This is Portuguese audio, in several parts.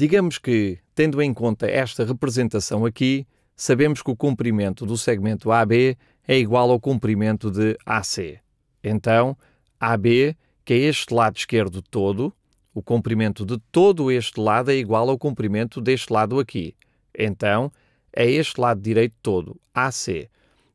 Digamos que, tendo em conta esta representação aqui, sabemos que o comprimento do segmento AB é igual ao comprimento de AC. Então, AB, que é este lado esquerdo todo, o comprimento de todo este lado é igual ao comprimento deste lado aqui. Então, é este lado direito todo, AC.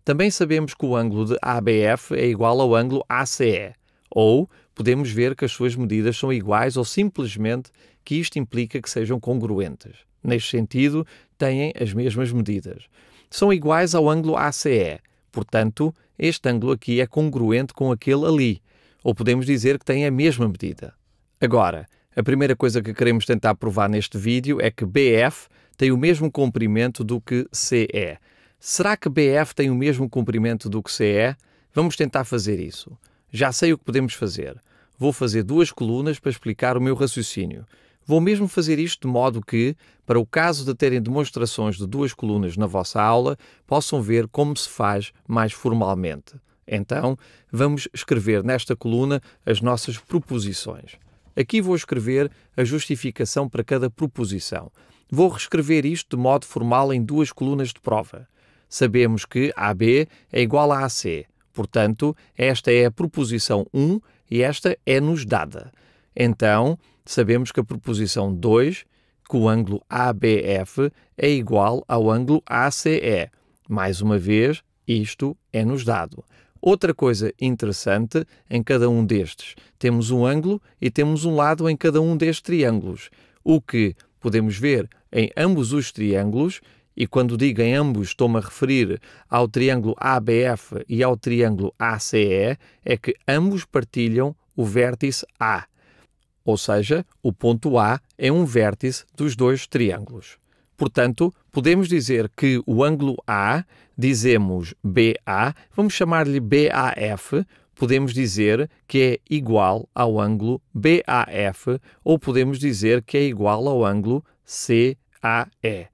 Também sabemos que o ângulo de ABF é igual ao ângulo ACE, ou podemos ver que as suas medidas são iguais ou simplesmente que isto implica que sejam congruentes. Neste sentido, têm as mesmas medidas. São iguais ao ângulo ACE, portanto, este ângulo aqui é congruente com aquele ali, ou podemos dizer que têm a mesma medida. Agora, a primeira coisa que queremos tentar provar neste vídeo é que BF tem o mesmo comprimento do que CE. Será que BF tem o mesmo comprimento do que CE? Vamos tentar fazer isso. Já sei o que podemos fazer. Vou fazer duas colunas para explicar o meu raciocínio. Vou mesmo fazer isto de modo que, para o caso de terem demonstrações de duas colunas na vossa aula, possam ver como se faz mais formalmente. Então, vamos escrever nesta coluna as nossas proposições. Aqui vou escrever a justificação para cada proposição. Vou reescrever isto de modo formal em duas colunas de prova. Sabemos que AB é igual a AC, portanto, esta é a proposição 1 e esta é-nos dada. Então, Sabemos que a proposição 2, que o ângulo ABF é igual ao ângulo ACE. Mais uma vez, isto é-nos dado. Outra coisa interessante em cada um destes: temos um ângulo e temos um lado em cada um destes triângulos, o que podemos ver em ambos os triângulos. E quando digo em ambos, estou-me a referir ao triângulo ABF e ao triângulo ACE, é que ambos partilham o vértice A ou seja, o ponto A é um vértice dos dois triângulos. Portanto, podemos dizer que o ângulo A, dizemos BA, vamos chamar-lhe BAF, podemos dizer que é igual ao ângulo BAF ou podemos dizer que é igual ao ângulo CAE.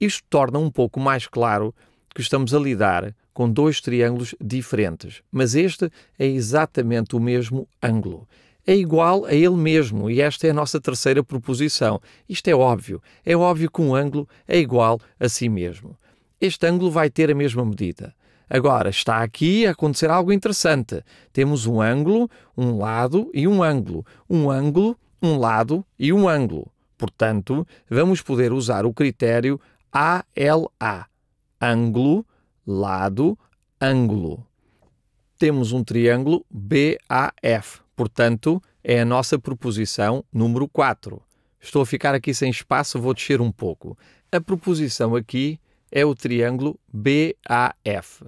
Isto torna um pouco mais claro que estamos a lidar com dois triângulos diferentes, mas este é exatamente o mesmo ângulo é igual a ele mesmo, e esta é a nossa terceira proposição. Isto é óbvio. É óbvio que um ângulo é igual a si mesmo. Este ângulo vai ter a mesma medida. Agora, está aqui a acontecer algo interessante. Temos um ângulo, um lado e um ângulo. Um ângulo, um lado e um ângulo. Portanto, vamos poder usar o critério ALA. Ângulo, lado, ângulo. Temos um triângulo BAF. Portanto, é a nossa proposição número 4. Estou a ficar aqui sem espaço, vou descer um pouco. A proposição aqui é o triângulo BAF.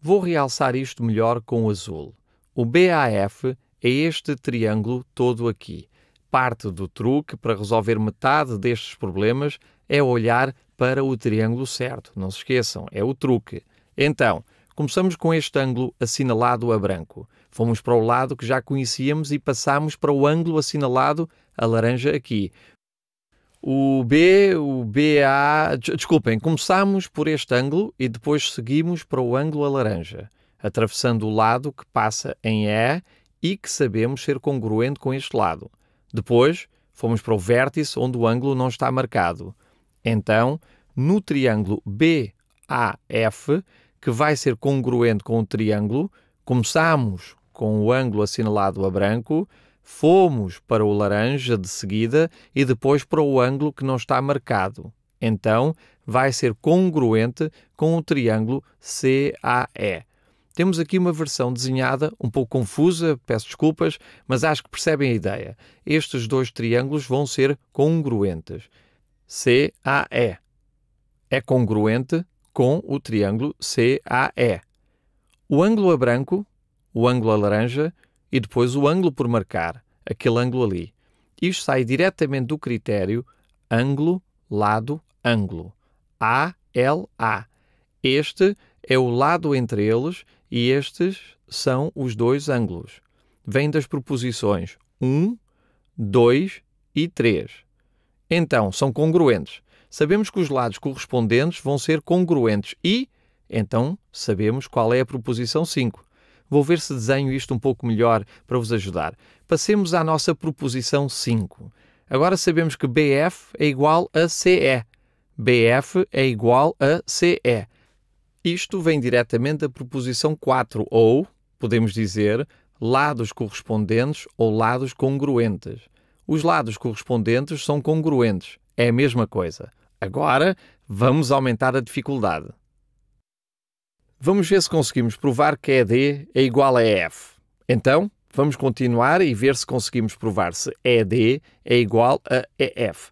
Vou realçar isto melhor com o azul. O BAF é este triângulo todo aqui. Parte do truque para resolver metade destes problemas é olhar para o triângulo certo. Não se esqueçam, é o truque. Então, Começamos com este ângulo assinalado a branco. Fomos para o lado que já conhecíamos e passámos para o ângulo assinalado a laranja aqui. O B, o BA. Desculpem, começámos por este ângulo e depois seguimos para o ângulo a laranja, atravessando o lado que passa em E e que sabemos ser congruente com este lado. Depois, fomos para o vértice onde o ângulo não está marcado. Então, no triângulo BAF, que vai ser congruente com o triângulo. Começamos com o ângulo assinalado a branco, fomos para o laranja de seguida e depois para o ângulo que não está marcado. Então, vai ser congruente com o triângulo CAE. Temos aqui uma versão desenhada um pouco confusa, peço desculpas, mas acho que percebem a ideia. Estes dois triângulos vão ser congruentes. CAE é congruente com o triângulo CAE. O ângulo a é branco, o ângulo a é laranja e depois o ângulo por marcar, aquele ângulo ali. Isto sai diretamente do critério ângulo, lado, ângulo. A, L, A. Este é o lado entre eles e estes são os dois ângulos. Vem das proposições 1, 2 e 3. Então, são congruentes sabemos que os lados correspondentes vão ser congruentes e, então, sabemos qual é a proposição 5. Vou ver se desenho isto um pouco melhor para vos ajudar. Passemos à nossa proposição 5. Agora sabemos que BF é igual a CE. BF é igual a CE. Isto vem diretamente da proposição 4, ou, podemos dizer, lados correspondentes ou lados congruentes. Os lados correspondentes são congruentes, é a mesma coisa. Agora vamos aumentar a dificuldade. Vamos ver se conseguimos provar que ED é igual a EF. Então, vamos continuar e ver se conseguimos provar se ED é igual a EF.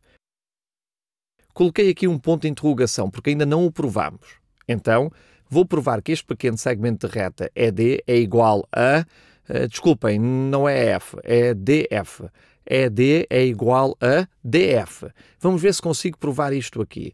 Coloquei aqui um ponto de interrogação porque ainda não o provamos. Então, vou provar que este pequeno segmento de reta ED é igual a. Uh, desculpem, não é F, é DF. ED é, é igual a DF. Vamos ver se consigo provar isto aqui.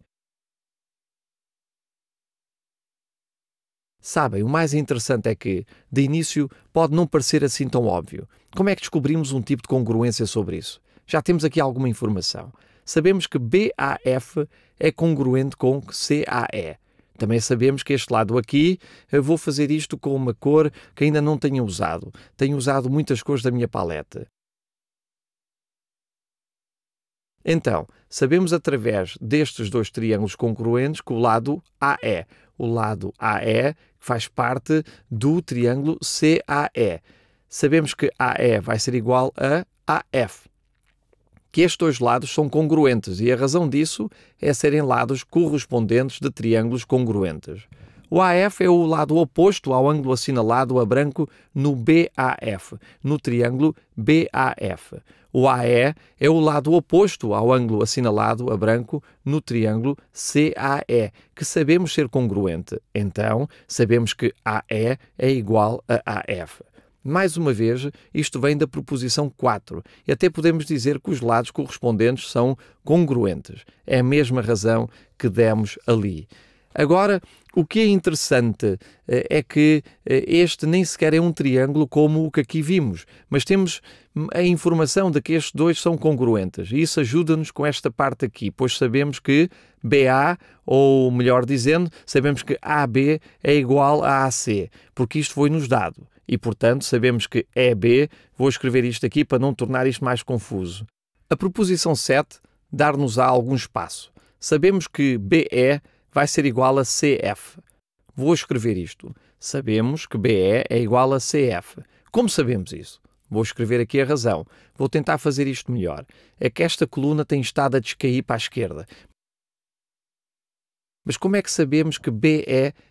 Sabem, o mais interessante é que, de início, pode não parecer assim tão óbvio. Como é que descobrimos um tipo de congruência sobre isso? Já temos aqui alguma informação. Sabemos que BAF é congruente com CAE. Também sabemos que este lado aqui, eu vou fazer isto com uma cor que ainda não tenho usado. Tenho usado muitas cores da minha paleta. Então, sabemos através destes dois triângulos congruentes que o lado AE, o lado AE faz parte do triângulo CAE. Sabemos que AE vai ser igual a AF. Que estes dois lados são congruentes e a razão disso é serem lados correspondentes de triângulos congruentes. O AF é o lado oposto ao ângulo assinalado a branco no BAF, no triângulo BAF. O AE é o lado oposto ao ângulo assinalado a branco no triângulo CAE, que sabemos ser congruente. Então, sabemos que AE é igual a AF. Mais uma vez, isto vem da proposição 4 e até podemos dizer que os lados correspondentes são congruentes. É a mesma razão que demos ali. Agora, o que é interessante eh, é que eh, este nem sequer é um triângulo como o que aqui vimos, mas temos hum, a informação de que estes dois são congruentes. isso ajuda-nos com esta parte aqui, pois sabemos que BA, ou melhor dizendo, sabemos que AB é igual a AC, porque isto foi-nos dado. E, portanto, sabemos que EB, vou escrever isto aqui para não tornar isto mais confuso. A proposição 7 dar-nos-á algum espaço. Sabemos que BE vai ser igual a CF. Vou escrever isto. Sabemos que BE é igual a CF. Como sabemos isso? Vou escrever aqui a razão. Vou tentar fazer isto melhor. É que esta coluna tem estado a descair para a esquerda. Mas como é que sabemos que BE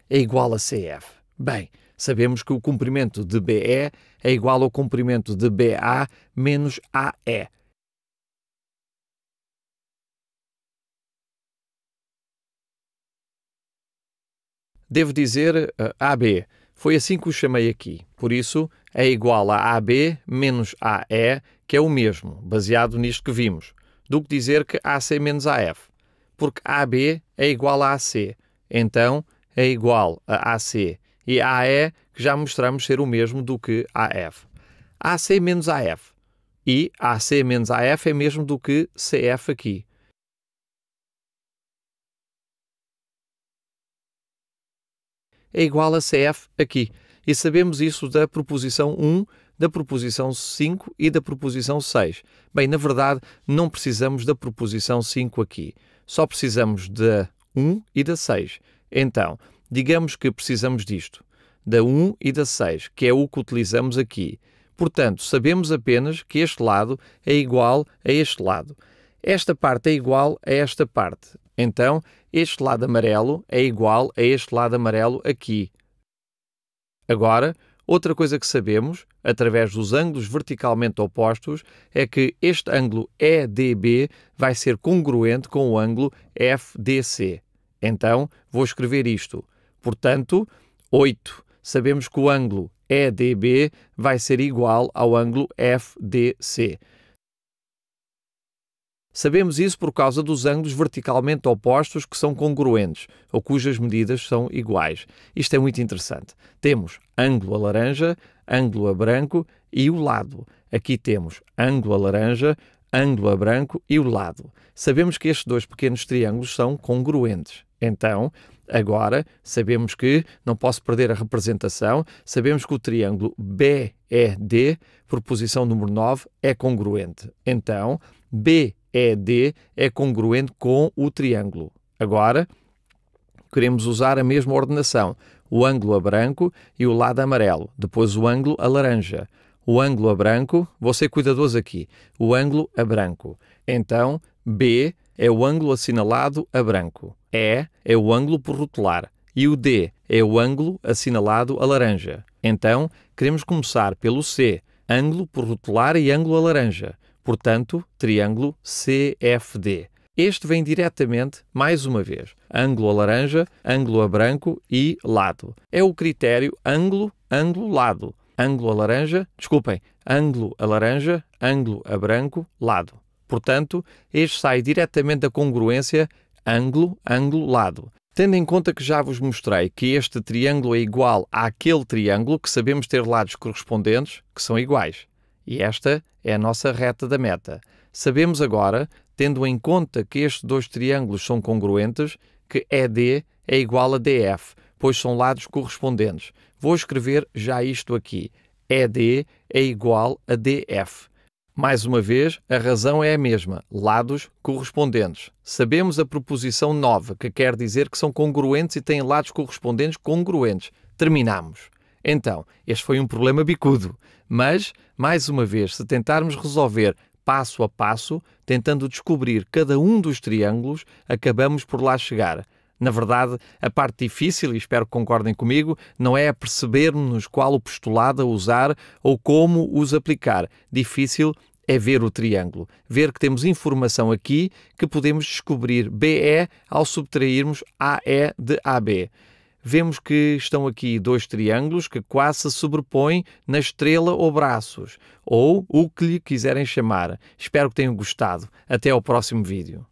é igual a CF? Bem, sabemos que o comprimento de BE é igual ao comprimento de BA menos AE. devo dizer uh, eh, AB. Foi assim que o chamei aqui. Por isso, é igual a AB menos AE, que é o mesmo, baseado nisto que vimos, do que dizer que AC menos AF. Porque AB é igual a AC, então é igual a AC e AE, que já mostramos ser o mesmo do que AF. AC menos AF. E AC menos AF é mesmo do que CF aqui. é igual a CF aqui. E sabemos isso da proposição 1, da proposição 5 e da proposição 6. Bem, na verdade, não precisamos da proposição 5 aqui. Só precisamos da 1 e da 6. Então, digamos que precisamos disto, da 1 e da 6, que é o que utilizamos aqui. Portanto, sabemos apenas que este lado é igual a este lado. Esta parte é igual a esta parte. Então, este lado amarelo é igual a este lado amarelo aqui. Agora, outra coisa que sabemos, através dos ângulos verticalmente opostos, é que este ângulo EDB vai ser congruente com o ângulo FDC. Então, vou escrever isto. Portanto, 8. Sabemos que o ângulo EDB vai ser igual ao ângulo FDC. Sabemos isso por causa dos ângulos verticalmente opostos que são congruentes ou cujas medidas são iguais. Isto é muito interessante. Temos ângulo a laranja, ângulo a branco e o lado. Aqui temos ângulo a laranja, ângulo a branco e o lado. Sabemos que estes dois pequenos triângulos são congruentes. Então, agora sabemos que não posso perder a representação, sabemos que o triângulo BED, por posição número 9, é congruente. Então, B ED é congruente com o triângulo. Agora, queremos usar a mesma ordenação, o ângulo a branco e o lado amarelo, depois o ângulo a laranja. O ângulo a branco, vou ser cuidadoso aqui, o ângulo a branco. Então, B é o ângulo assinalado a branco, E é o ângulo por rotular e o D é o ângulo assinalado a laranja. Então, queremos começar pelo C, ângulo por rotular e ângulo a laranja. Portanto, triângulo CFD. Este vem diretamente, mais uma vez, ângulo a laranja, ângulo a branco e lado. É o critério ângulo, ângulo, lado. Ângulo a laranja, desculpem, ângulo a laranja, ângulo a branco, lado. Portanto, este sai diretamente da congruência ângulo, ângulo, lado. Tendo em conta que já vos mostrei que este triângulo é igual àquele triângulo que sabemos ter lados correspondentes que são iguais. E esta é a nossa reta da meta. Sabemos agora, tendo em conta que estes dois triângulos são congruentes, que ED é igual a DF, pois são lados correspondentes. Vou escrever já isto aqui. ED é igual a DF. Mais uma vez, a razão é a mesma, lados correspondentes. Sabemos a proposição nova, que quer dizer que são congruentes e têm lados correspondentes congruentes. Terminamos. Então, este foi um problema bicudo, mas, mais uma vez, se tentarmos resolver passo a passo, tentando descobrir cada um dos triângulos, acabamos por lá chegar. Na verdade, a parte difícil, e espero que concordem comigo, não é percebermos qual o postulado a usar ou como os aplicar. Difícil é ver o triângulo, ver que temos informação aqui que podemos descobrir BE ao subtrairmos AE de AB vemos que estão aqui dois triângulos que quase se sobrepõem na estrela ou braços, ou o que lhe quiserem chamar. Espero que tenham gostado. Até ao próximo vídeo.